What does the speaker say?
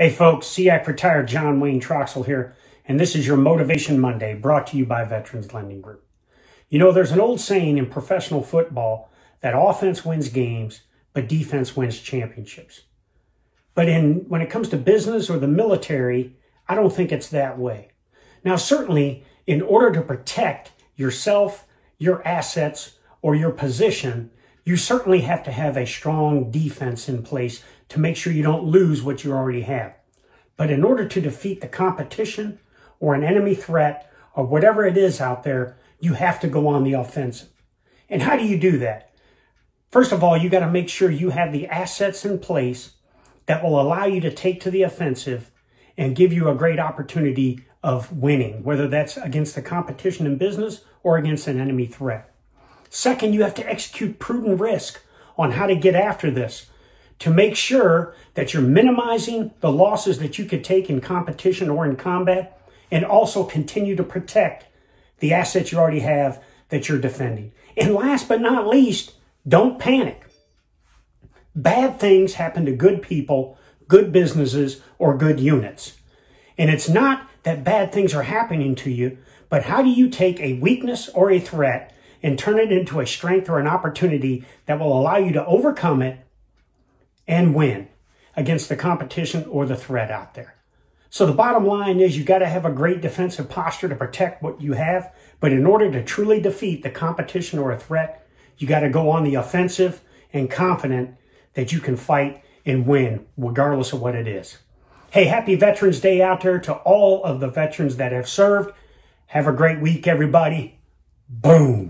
Hey folks, SEAC retired John Wayne Troxel here, and this is your Motivation Monday brought to you by Veterans Lending Group. You know, there's an old saying in professional football that offense wins games, but defense wins championships. But in when it comes to business or the military, I don't think it's that way. Now, certainly, in order to protect yourself, your assets, or your position, you certainly have to have a strong defense in place to make sure you don't lose what you already have. But in order to defeat the competition or an enemy threat or whatever it is out there, you have to go on the offensive. And how do you do that? First of all, you got to make sure you have the assets in place that will allow you to take to the offensive and give you a great opportunity of winning, whether that's against the competition in business or against an enemy threat. Second, you have to execute prudent risk on how to get after this to make sure that you're minimizing the losses that you could take in competition or in combat and also continue to protect the assets you already have that you're defending. And last but not least, don't panic. Bad things happen to good people, good businesses, or good units. And it's not that bad things are happening to you, but how do you take a weakness or a threat and turn it into a strength or an opportunity that will allow you to overcome it and win against the competition or the threat out there. So the bottom line is you got to have a great defensive posture to protect what you have. But in order to truly defeat the competition or a threat, you got to go on the offensive and confident that you can fight and win regardless of what it is. Hey, happy Veterans Day out there to all of the veterans that have served. Have a great week, everybody. Boom.